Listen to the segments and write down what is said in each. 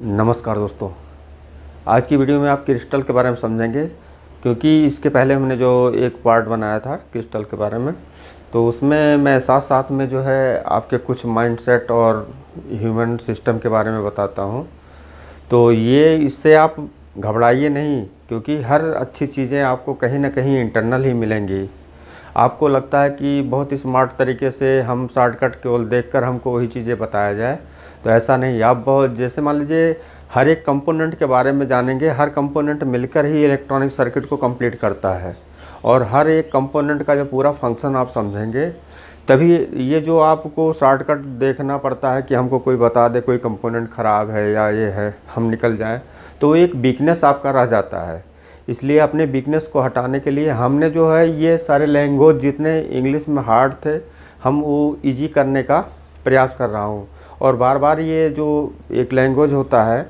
नमस्कार दोस्तों आज की वीडियो में आप क्रिस्टल के बारे में समझेंगे क्योंकि इसके पहले हमने जो एक पार्ट बनाया था क्रिस्टल के बारे में तो उसमें मैं साथ साथ में जो है आपके कुछ माइंडसेट और ह्यूमन सिस्टम के बारे में बताता हूँ तो ये इससे आप घबराइए नहीं क्योंकि हर अच्छी चीज़ें आपको कहीं ना कहीं इंटरनल ही मिलेंगी आपको लगता है कि बहुत ही स्मार्ट तरीके से हम शॉर्टकट केवल देखकर हमको वही चीज़ें बताया जाए तो ऐसा नहीं आप बहुत जैसे मान लीजिए हर एक कंपोनेंट के बारे में जानेंगे हर कंपोनेंट मिलकर ही इलेक्ट्रॉनिक सर्किट को कंप्लीट करता है और हर एक कंपोनेंट का जो पूरा फंक्शन आप समझेंगे तभी ये जो आपको शॉर्टकट देखना पड़ता है कि हमको कोई बता दे कोई कंपोनेंट ख़राब है या ये है हम निकल जाएं तो एक वीकनेस आपका रह जाता है इसलिए अपने वीकनेस को हटाने के लिए हमने जो है ये सारे लैंग्वेज जितने इंग्लिश में हार्ड थे हम वो ईजी करने का प्रयास कर रहा हूँ और बार बार ये जो एक लैंग्वेज होता है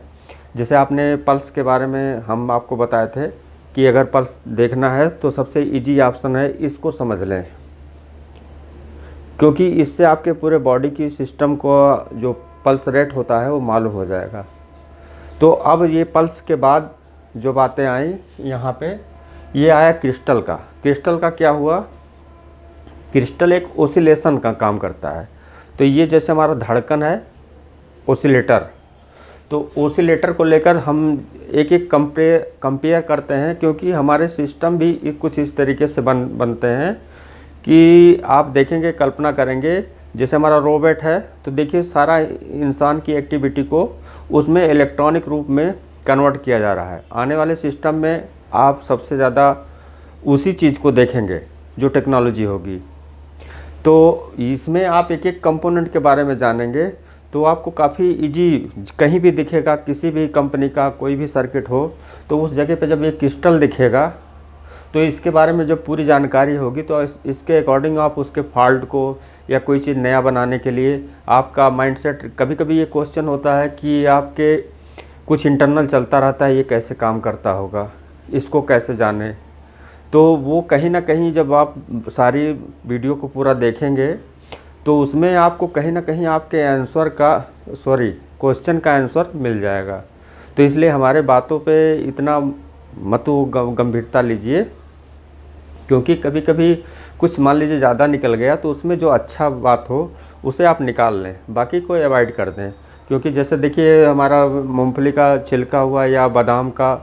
जैसे आपने पल्स के बारे में हम आपको बताए थे कि अगर पल्स देखना है तो सबसे इजी ऑप्शन है इसको समझ लें क्योंकि इससे आपके पूरे बॉडी की सिस्टम को जो पल्स रेट होता है वो मालूम हो जाएगा तो अब ये पल्स के बाद जो बातें आई यहाँ पे ये आया क्रिस्टल का क्रिस्टल का क्या हुआ क्रिस्टल एक ओसिलेशन का काम करता है तो ये जैसे हमारा धड़कन है ओसिलेटर तो ओसिलेटर को लेकर हम एक एक कंपेयर कंपेयर करते हैं क्योंकि हमारे सिस्टम भी कुछ इस तरीके से बन बनते हैं कि आप देखेंगे कल्पना करेंगे जैसे हमारा रोबोट है तो देखिए सारा इंसान की एक्टिविटी को उसमें इलेक्ट्रॉनिक रूप में कन्वर्ट किया जा रहा है आने वाले सिस्टम में आप सबसे ज़्यादा उसी चीज़ को देखेंगे जो टेक्नोलॉजी होगी तो इसमें आप एक एक कंपोनेंट के बारे में जानेंगे तो आपको काफ़ी इजी कहीं भी दिखेगा किसी भी कंपनी का कोई भी सर्किट हो तो उस जगह पे जब ये क्रिस्टल दिखेगा तो इसके बारे में जब पूरी जानकारी होगी तो इस, इसके अकॉर्डिंग आप उसके फॉल्ट को या कोई चीज़ नया बनाने के लिए आपका माइंडसेट कभी कभी ये क्वेश्चन होता है कि आपके कुछ इंटरनल चलता रहता है ये कैसे काम करता होगा इसको कैसे जाने तो वो कहीं ना कहीं जब आप सारी वीडियो को पूरा देखेंगे तो उसमें आपको कहीं ना कहीं आपके आंसर का सॉरी क्वेश्चन का आंसर मिल जाएगा तो इसलिए हमारे बातों पे इतना मत गंभीरता लीजिए क्योंकि कभी कभी कुछ मान लीजिए ज़्यादा निकल गया तो उसमें जो अच्छा बात हो उसे आप निकाल लें बाकी को अवॉइड कर दें क्योंकि जैसे देखिए हमारा मूँगफली का छिलका हुआ या बादाम का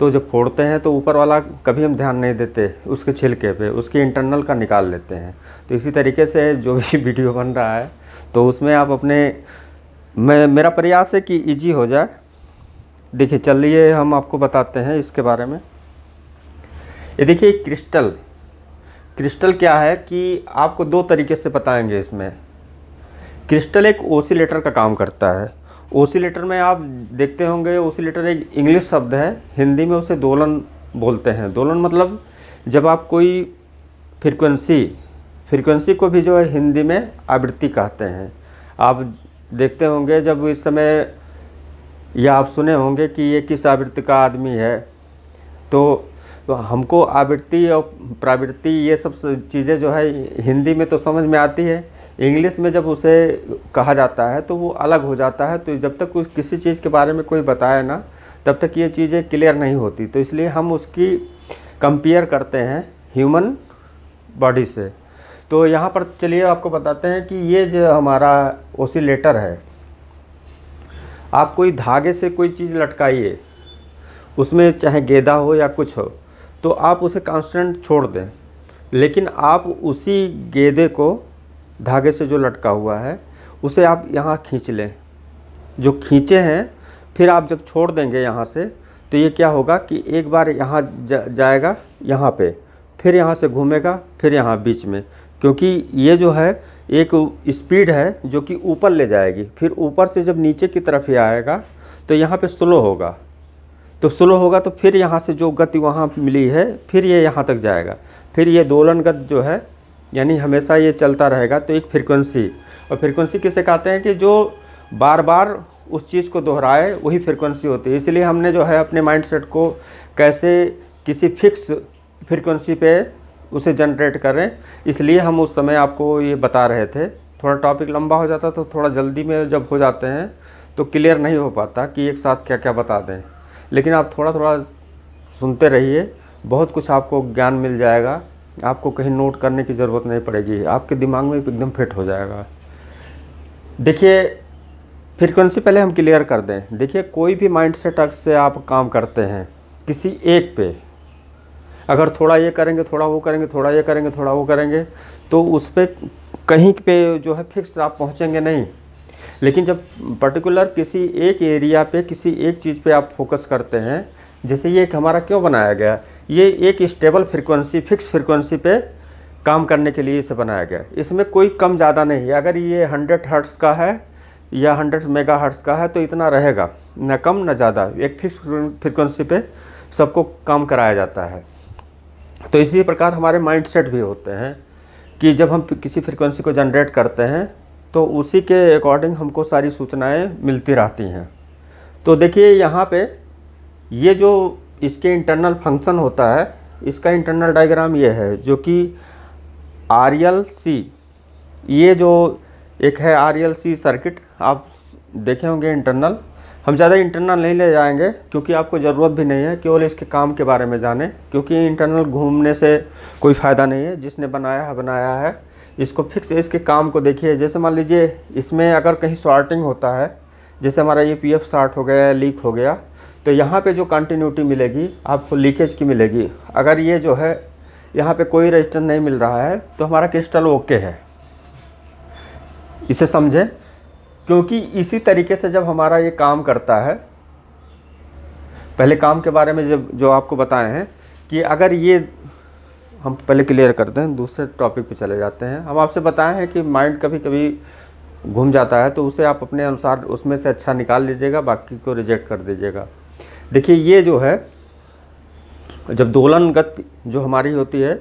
तो जब फोड़ते हैं तो ऊपर वाला कभी हम ध्यान नहीं देते उसके छिलके पे उसके इंटरनल का निकाल लेते हैं तो इसी तरीके से जो भी वीडियो बन रहा है तो उसमें आप अपने मैं मेरा प्रयास है कि इजी हो जाए देखिए चलिए हम आपको बताते हैं इसके बारे में ये देखिए क्रिस्टल क्रिस्टल क्या है कि आपको दो तरीके से बताएंगे इसमें क्रिस्टल एक ओसीलेटर का काम करता है ओसीलेटर में आप देखते होंगे ओसीलेटर एक इंग्लिश शब्द है हिंदी में उसे दोलन बोलते हैं दोलन मतलब जब आप कोई फ्रिक्वेंसी फ्रिक्वेंसी को भी जो है हिंदी में आवृत्ति कहते हैं आप देखते होंगे जब इस समय या आप सुने होंगे कि ये किस आवृत्ति का आदमी है तो, तो हमको आवृत्ति और प्रावृत्ति ये सब चीज़ें जो है हिंदी में तो समझ में आती है इंग्लिश में जब उसे कहा जाता है तो वो अलग हो जाता है तो जब तक उस किसी चीज़ के बारे में कोई बताए ना तब तक ये चीज़ें क्लियर नहीं होती तो इसलिए हम उसकी कंपेयर करते हैं ह्यूमन बॉडी से तो यहाँ पर चलिए आपको बताते हैं कि ये जो हमारा लेटर है आप कोई धागे से कोई चीज़ लटकाइए उसमें चाहे गेंदा हो या कुछ हो तो आप उसे कांस्टेंट छोड़ दें लेकिन आप उसी गेंदे को धागे से जो लटका हुआ है उसे आप यहाँ खींच लें जो खींचे हैं फिर आप जब छोड़ देंगे यहाँ से तो ये क्या होगा कि एक बार यहाँ जा, जाएगा यहाँ पे फिर यहाँ से घूमेगा फिर यहाँ बीच में क्योंकि ये जो है एक स्पीड है जो कि ऊपर ले जाएगी फिर ऊपर से जब नीचे की तरफ ही आएगा तो यहाँ पे स्लो होगा तो स्लो होगा तो फिर यहाँ से जो गति वहाँ मिली है फिर ये यहाँ तक जाएगा फिर ये दोलन गति जो है यानी हमेशा ये चलता रहेगा तो एक फ्रिक्वेंसी और फ्रिक्वेंसी किसे कहते हैं कि जो बार बार उस चीज़ को दोहराए वही फ्रिक्वेंसी होती है इसलिए हमने जो है अपने माइंडसेट को कैसे किसी फिक्स फ्रिक्वेंसी पे उसे जनरेट करें इसलिए हम उस समय आपको ये बता रहे थे थोड़ा टॉपिक लंबा हो जाता तो थोड़ा जल्दी में जब हो जाते हैं तो क्लियर नहीं हो पाता कि एक साथ क्या क्या बता दें लेकिन आप थोड़ा थोड़ा सुनते रहिए बहुत कुछ आपको ज्ञान मिल जाएगा आपको कहीं नोट करने की ज़रूरत नहीं पड़ेगी आपके दिमाग में एकदम फिट हो जाएगा देखिए फ्रिक्वेंसी पहले हम क्लियर कर दें देखिए कोई भी माइंड सेट से आप काम करते हैं किसी एक पे अगर थोड़ा ये करेंगे थोड़ा वो करेंगे थोड़ा ये करेंगे थोड़ा वो करेंगे तो उस पर कहीं पे जो है फिक्स आप पहुँचेंगे नहीं लेकिन जब पर्टिकुलर किसी एक एरिया पे किसी एक चीज़ पे आप फोकस करते हैं जैसे ये हमारा क्यों बनाया गया ये एक स्टेबल फ्रिक्वेंसी फिक्स फ्रिक्वेंसी पे काम करने के लिए इसे बनाया गया इसमें कोई कम ज़्यादा नहीं है अगर ये हंड्रेड हर्ट्स का है या हंड्रेड मेगा हर्ट्स का है तो इतना रहेगा न कम न ज़्यादा एक फिक्स फ्रिक्वेंसी पे सबको काम कराया जाता है तो इसी प्रकार हमारे माइंड भी होते हैं कि जब हम किसी फ्रिक्वेंसी को जनरेट करते हैं तो उसी के अकॉर्डिंग हमको सारी सूचनाएं मिलती रहती हैं तो देखिए यहाँ पे ये जो इसके इंटरनल फंक्शन होता है इसका इंटरनल डायग्राम ये है जो कि आर एल सी ये जो एक है आर एल सी सर्किट आप देखे होंगे इंटरनल हम ज़्यादा इंटरनल नहीं ले जाएंगे क्योंकि आपको ज़रूरत भी नहीं है केवल इसके काम के बारे में जाने क्योंकि इंटरनल घूमने से कोई फ़ायदा नहीं है जिसने बनाया है बनाया है इसको फिक्स इसके काम को देखिए जैसे मान लीजिए इसमें अगर कहीं शॉर्टिंग होता है जैसे हमारा ये पी एफ शार्ट हो गया लीक हो गया तो यहाँ पे जो कंटिन्यूटी मिलेगी आपको लीकेज की मिलेगी अगर ये जो है यहाँ पे कोई रजिस्टर नहीं मिल रहा है तो हमारा क्रिस्टल ओके है इसे समझें क्योंकि इसी तरीके से जब हमारा ये काम करता है पहले काम के बारे में जब जो आपको बताए हैं कि अगर ये हम पहले क्लियर करते हैं दूसरे टॉपिक पे चले जाते हैं हम आपसे बताए हैं कि माइंड कभी कभी घूम जाता है तो उसे आप अपने अनुसार उसमें से अच्छा निकाल लीजिएगा बाकी को रिजेक्ट कर दीजिएगा देखिए ये जो है जब दोलन गति जो हमारी होती है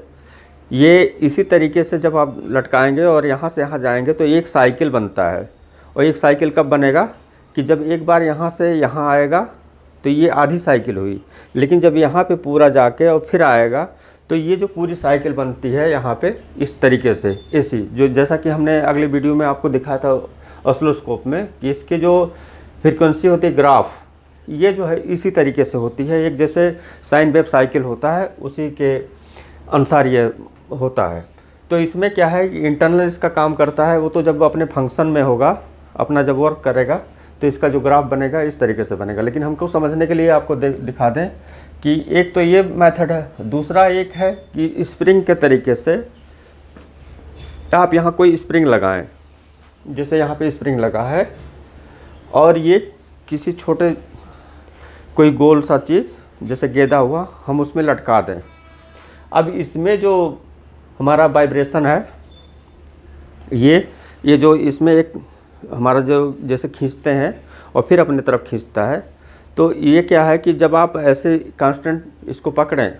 ये इसी तरीके से जब आप लटकाएंगे और यहाँ से यहाँ जाएंगे तो एक साइकिल बनता है और एक साइकिल कब बनेगा कि जब एक बार यहाँ से यहाँ आएगा तो ये आधी साइकिल हुई लेकिन जब यहाँ पे पूरा जाके और फिर आएगा तो ये जो पूरी साइकिल बनती है यहाँ पे इस तरीके से ऐसी जो जैसा कि हमने अगले वीडियो में आपको दिखाया था ऑसलोस्कोप में कि इसके जो फ्रिक्वेंसी होती है ग्राफ ये जो है इसी तरीके से होती है एक जैसे साइन वेब साइकिल होता है उसी के अनुसार ये होता है तो इसमें क्या है इंटरनल इसका काम करता है वो तो जब अपने फंक्शन में होगा अपना जब वर्क करेगा तो इसका जो ग्राफ बनेगा इस तरीके से बनेगा लेकिन हमको समझने के लिए आपको दिखा दें कि एक तो ये मेथड है दूसरा एक है कि स्प्रिंग के तरीके से आप यहाँ कोई स्प्रिंग लगाएं जैसे यहाँ पे स्प्रिंग लगा है और ये किसी छोटे कोई गोल सा चीज़ जैसे गेंदा हुआ हम उसमें लटका दें अब इसमें जो हमारा वाइब्रेशन है ये ये जो इसमें एक हमारा जो जैसे खींचते हैं और फिर अपने तरफ खींचता है तो ये क्या है कि जब आप ऐसे कांस्टेंट इसको पकड़ें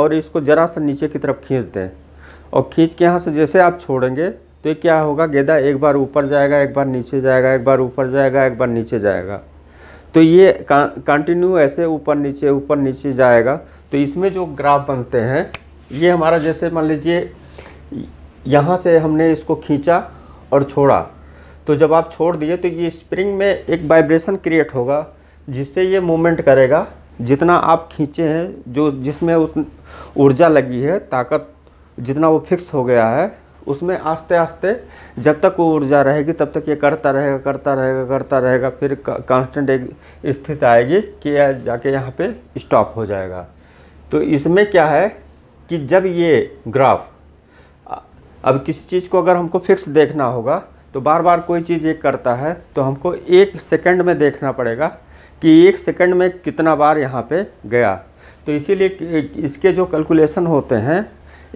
और इसको ज़रा सा नीचे की तरफ खींच दें और खींच के यहाँ से जैसे आप छोड़ेंगे तो ये क्या होगा गेंदा एक बार ऊपर जाएगा एक बार नीचे जाएगा एक बार ऊपर जाएगा एक बार नीचे जाएगा तो ये कंटिन्यू ऐसे ऊपर नीचे ऊपर नीचे जाएगा तो इसमें जो ग्राफ बनते हैं ये हमारा जैसे मान लीजिए यहाँ से हमने इसको खींचा और छोड़ा तो जब आप छोड़ दिए तो ये स्प्रिंग में एक वाइब्रेशन क्रिएट होगा जिससे ये मूवमेंट करेगा जितना आप खींचे हैं जो जिसमें उस ऊर्जा लगी है ताकत जितना वो फिक्स हो गया है उसमें आस्ते आस्ते जब तक वो ऊर्जा रहेगी तब तक ये करता रहेगा करता रहेगा करता रहेगा फिर कांस्टेंट एक स्थिति आएगी कि यह जाके यहाँ पे स्टॉप हो जाएगा तो इसमें क्या है कि जब ये ग्राफ अब किसी चीज़ को अगर हमको फिक्स देखना होगा तो बार बार कोई चीज़ एक करता है तो हमको एक सेकेंड में देखना पड़ेगा कि एक सेकेंड में कितना बार यहाँ पर गया तो इसीलिए इसके जो कैलकुलेशन होते हैं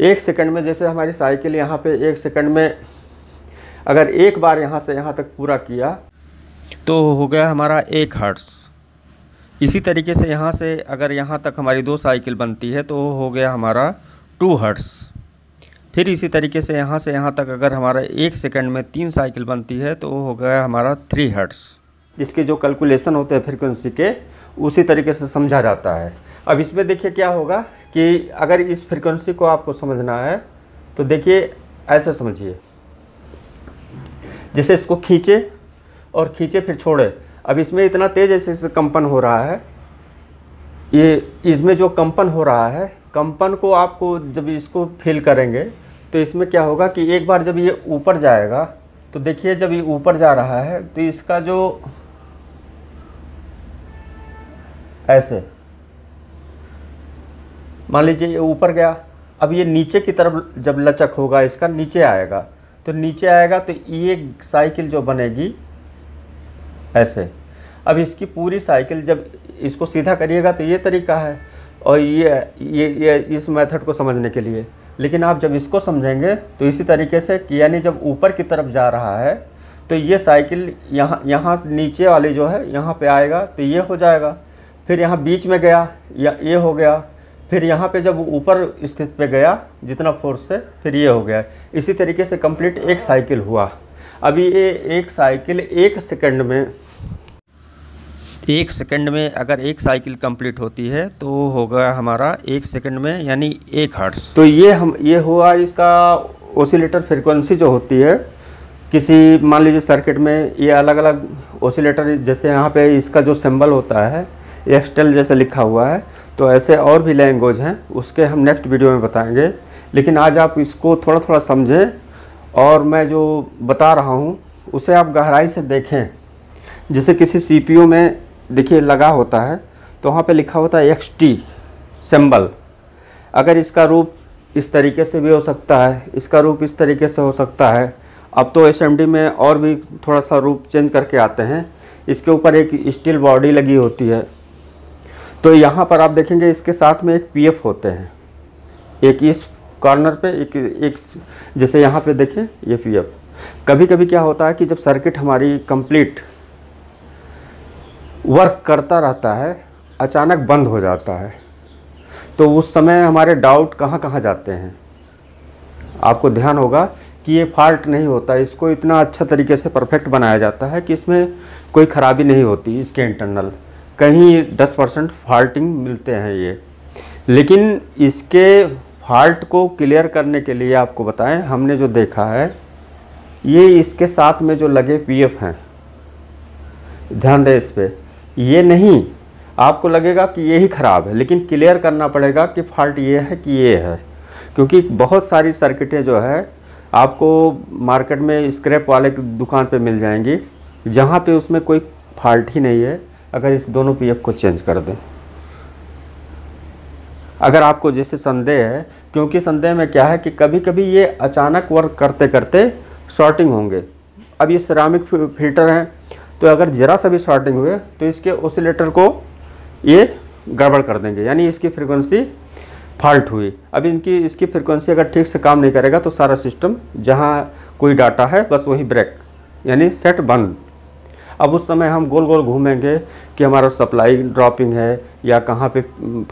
एक सेकंड में जैसे हमारी साइकिल यहाँ पे एक सेकंड में अगर एक बार यहाँ से यहाँ तक पूरा किया तो हो गया हमारा एक हर्ट्स इसी तरीके से यहाँ से अगर यहाँ तक हमारी दो साइकिल बनती है तो हो गया हमारा टू हर्ट्स फिर इसी तरीके से यहाँ से यहाँ तक अगर हमारा एक सेकंड में तीन साइकिल बनती है तो हो गया हमारा थ्री हर्ट्स इसके जो कैलकुलेशन होते हैं फ्रिक्वेंसी के उसी तरीके से समझा जाता है अब इसमें देखिए क्या होगा कि अगर इस फ्रिक्वेंसी को आपको समझना है तो देखिए ऐसा समझिए जैसे इसको खींचे और खींचे फिर छोड़े अब इसमें इतना तेज़ ऐसे ऐसे कंपन हो रहा है ये इसमें जो कंपन हो रहा है कंपन को आपको जब इसको फील करेंगे तो इसमें क्या होगा कि एक बार जब ये ऊपर जाएगा तो देखिए जब ये ऊपर जा रहा है तो इसका जो ऐसे मान लीजिए ये ऊपर गया अब ये नीचे की तरफ जब लचक होगा इसका नीचे आएगा तो नीचे आएगा तो ये साइकिल जो बनेगी ऐसे अब इसकी पूरी साइकिल जब इसको सीधा करिएगा तो ये तरीका है और ये ये ये इस मेथड को समझने के लिए लेकिन आप जब इसको समझेंगे तो इसी तरीके से कि यानी जब ऊपर की तरफ जा रहा है तो ये साइकिल यहाँ यहाँ नीचे वाले जो है यहाँ पे आएगा तो ये हो जाएगा फिर यहाँ बीच में गया या ये हो गया फिर यहाँ पे जब ऊपर स्थित पे गया जितना फोर्स से फिर ये हो गया इसी तरीके से कंप्लीट एक साइकिल हुआ अभी ये एक साइकिल एक सेकंड में एक सेकंड में अगर एक साइकिल कंप्लीट होती है तो होगा हमारा एक सेकंड में यानी एक हर्ट्स तो ये हम ये हुआ इसका ओसिलेटर फ्रिक्वेंसी जो होती है किसी मान लीजिए सर्किट में ये अलग अलग ओसिलेटर जैसे यहाँ पे इसका जो सिंबल होता है एक्सटेल जैसे लिखा हुआ है तो ऐसे और भी लैंग्वेज हैं उसके हम नेक्स्ट वीडियो में बताएंगे लेकिन आज आप इसको थोड़ा थोड़ा समझें और मैं जो बता रहा हूँ उसे आप गहराई से देखें जैसे किसी सी में देखिए लगा होता है तो वहाँ पर लिखा होता है एक्स टी अगर इसका रूप इस तरीके से भी हो सकता है इसका रूप इस तरीके से हो सकता है अब तो एस में और भी थोड़ा सा रूप चेंज करके आते हैं इसके ऊपर एक स्टील बॉडी लगी होती है तो यहाँ पर आप देखेंगे इसके साथ में एक पीएफ होते हैं एक इस कॉर्नर पे एक एक जैसे यहाँ पे देखें ये पीएफ कभी कभी क्या होता है कि जब सर्किट हमारी कंप्लीट वर्क करता रहता है अचानक बंद हो जाता है तो उस समय हमारे डाउट कहाँ कहाँ जाते हैं आपको ध्यान होगा कि ये फॉल्ट नहीं होता इसको इतना अच्छा तरीके से परफेक्ट बनाया जाता है कि इसमें कोई ख़राबी नहीं होती इसके इंटरनल कहीं दस परसेंट फाल्टिंग मिलते हैं ये लेकिन इसके फाल्ट को क्लियर करने के लिए आपको बताएं हमने जो देखा है ये इसके साथ में जो लगे पीएफ हैं ध्यान दें इस पर ये नहीं आपको लगेगा कि ये ही ख़राब है लेकिन क्लियर करना पड़ेगा कि फॉल्ट ये है कि ये है क्योंकि बहुत सारी सर्किटें जो है आपको मार्केट में स्क्रैप वाले की दुकान पे मिल जाएंगी जहाँ पे उसमें कोई फॉल्ट ही नहीं है अगर इस दोनों पी को चेंज कर दें अगर आपको जैसे संदेह है क्योंकि संदेह में क्या है कि कभी कभी ये अचानक वर्क करते करते शॉर्टिंग होंगे अब ये सिरामिक फिल्टर हैं तो अगर ज़रा सा भी शॉर्टिंग हुए तो इसके ओसिलेटर को ये गड़बड़ कर देंगे यानी इसकी फ्रिक्वेंसी फॉल्ट हुई अब इनकी इसकी फ्रिक्वेंसी अगर ठीक से काम नहीं करेगा तो सारा सिस्टम जहाँ कोई डाटा है बस वही ब्रेक यानी सेट बंद अब उस समय हम गोल गोल घूमेंगे कि हमारा सप्लाई ड्रॉपिंग है या कहाँ पे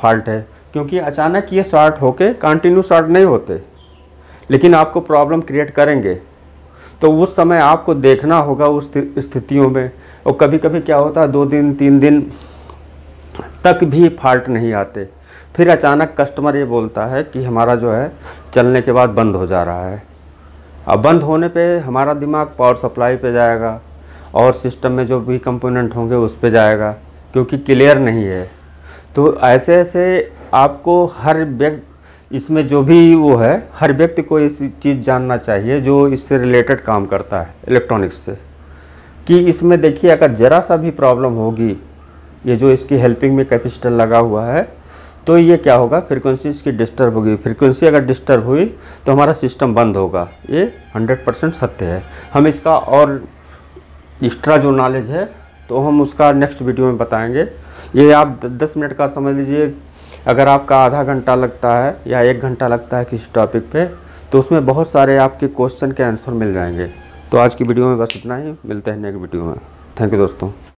फॉल्ट है क्योंकि अचानक ये शॉर्ट होके कंटिन्यू शॉर्ट नहीं होते लेकिन आपको प्रॉब्लम क्रिएट करेंगे तो उस समय आपको देखना होगा उस स्थितियों में और कभी कभी क्या होता है दो दिन तीन दिन तक भी फॉल्ट नहीं आते फिर अचानक कस्टमर ये बोलता है कि हमारा जो है चलने के बाद बंद हो जा रहा है अब बंद होने पे हमारा दिमाग पावर सप्लाई पे जाएगा और सिस्टम में जो भी कंपोनेंट होंगे उस पर जाएगा क्योंकि क्लियर नहीं है तो ऐसे ऐसे आपको हर व्यक्ति इसमें जो भी वो है हर व्यक्ति को इस चीज़ जानना चाहिए जो इससे रिलेटेड काम करता है इलेक्ट्रॉनिक्स से कि इसमें देखिए अगर ज़रा सा भी प्रॉब्लम होगी ये जो इसकी हेल्पिंग में कैपेसिटर लगा हुआ है तो ये क्या होगा फ्रिक्वेंसी इसकी डिस्टर्ब होगी फ्रिक्वेंसी अगर डिस्टर्ब हुई तो हमारा सिस्टम बंद होगा ये 100 परसेंट सत्य है हम इसका और एक्स्ट्रा जो नॉलेज है तो हम उसका नेक्स्ट वीडियो में बताएंगे ये आप दस मिनट का समझ लीजिए अगर आपका आधा घंटा लगता है या एक घंटा लगता है किसी टॉपिक पे तो उसमें बहुत सारे आपके क्वेश्चन के आंसर मिल जाएंगे तो आज की वीडियो में बस इतना ही मिलते हैं नेक्स्ट वीडियो में थैंक यू दोस्तों